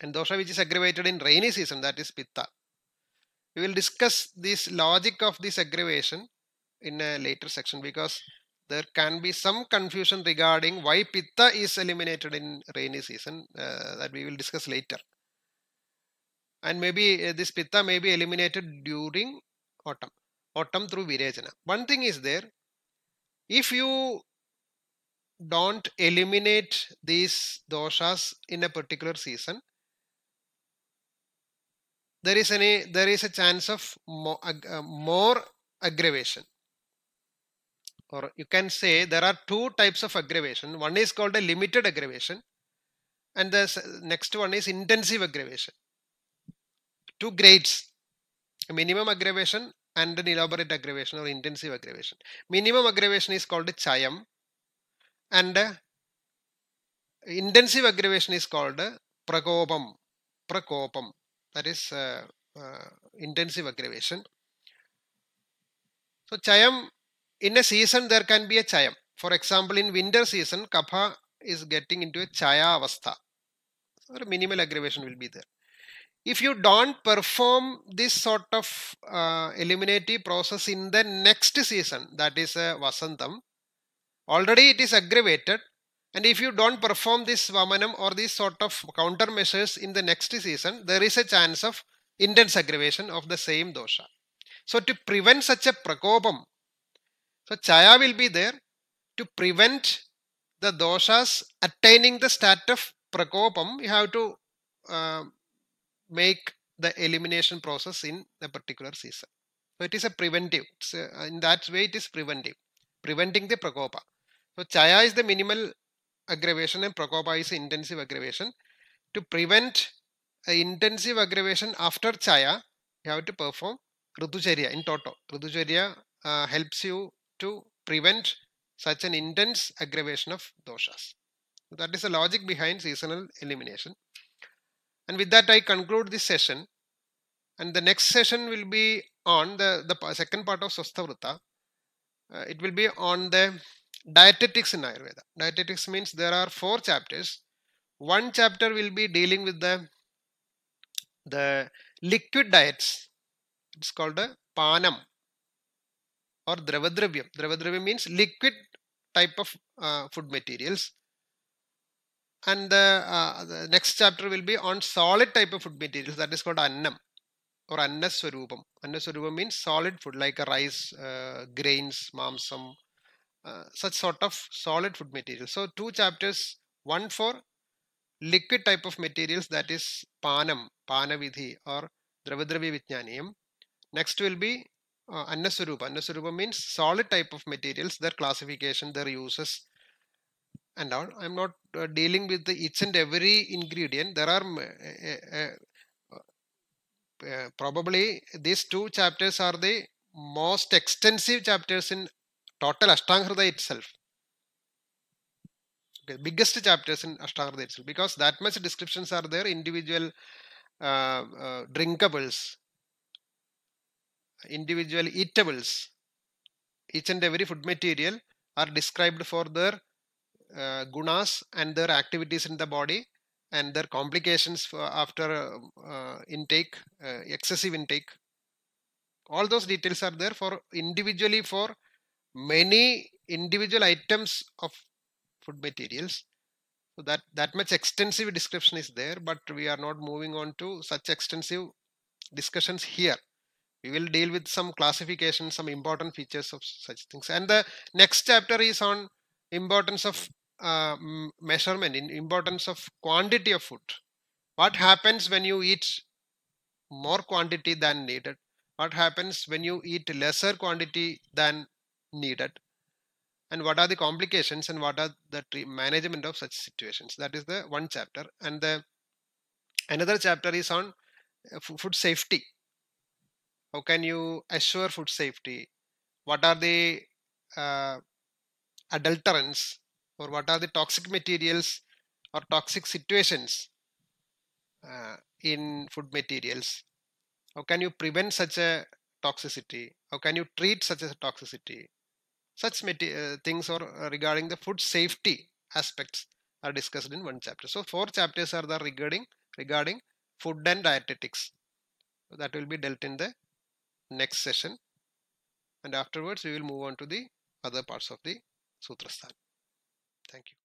And dosha which is aggravated in rainy season that is Pitta. We will discuss this logic of this aggravation in a later section because there can be some confusion regarding why Pitta is eliminated in rainy season uh, that we will discuss later. And maybe uh, this Pitta may be eliminated during autumn, autumn through Virajana. One thing is there, if you don't eliminate these doshas in a particular season, there is any there is a chance of more, uh, more aggravation or you can say there are two types of aggravation. One is called a limited aggravation and the next one is intensive aggravation. Two grades, minimum aggravation and an elaborate aggravation or intensive aggravation. Minimum aggravation is called chayam and uh, intensive aggravation is called prakopam. Prakopam that is uh, uh, intensive aggravation. So chayam in a season, there can be a chayam. For example, in winter season, kapha is getting into a chaya avastha. So minimal aggravation will be there. If you don't perform this sort of uh, eliminative process in the next season, that is uh, vasantham, vasantam, already it is aggravated. And if you don't perform this vamanam or this sort of countermeasures in the next season, there is a chance of intense aggravation of the same dosha. So to prevent such a prakopam, so chaya will be there to prevent the doshas attaining the state of prakopam. You have to uh, make the elimination process in the particular season. So it is a preventive. So uh, in that way, it is preventive, preventing the prakopa. So chaya is the minimal aggravation and prakopa is intensive aggravation. To prevent intensive aggravation after chaya, you have to perform Ritucharya in toto. Ritucharya uh, helps you to prevent such an intense aggravation of doshas. That is the logic behind seasonal elimination. And with that, I conclude this session. And the next session will be on the, the second part of Swasthavruta. Uh, it will be on the dietetics in Ayurveda. Dietetics means there are four chapters. One chapter will be dealing with the, the liquid diets. It's called a panam or Dravadravyam. Dravadravyam means liquid type of uh, food materials. And the, uh, the, next chapter will be on solid type of food materials that is called Annam or Annaswarupam. Annaswarupam means solid food like rice, uh, grains, mamsam, uh, such sort of solid food materials. So two chapters, one for liquid type of materials that is Panam, Panavidhi or Dravadravya Vijnaniyam. Next will be uh, Annasurupa. Annasurupa means solid type of materials, their classification, their uses and all. I'm not uh, dealing with the each and every ingredient. There are uh, uh, uh, uh probably these two chapters are the most extensive chapters in total Ashtanghruda itself. Okay, biggest chapters in Ashtanghruda itself because that much descriptions are there individual drinkables individual eatables. Each and every food material are described for their uh, gunas and their activities in the body and their complications after uh, intake, uh, excessive intake. All those details are there for individually for many individual items of food materials. So that, that much extensive description is there, but we are not moving on to such extensive discussions here we will deal with some classification some important features of such things and the next chapter is on importance of uh, measurement in importance of quantity of food what happens when you eat more quantity than needed what happens when you eat lesser quantity than needed and what are the complications and what are the management of such situations that is the one chapter and the another chapter is on uh, food safety how can you assure food safety what are the uh, adulterants or what are the toxic materials or toxic situations uh, in food materials how can you prevent such a toxicity how can you treat such a toxicity such uh, things or uh, regarding the food safety aspects are discussed in one chapter so four chapters are there regarding regarding food and dietetics so that will be dealt in the next session and afterwards we will move on to the other parts of the Sutrasthana. Thank you.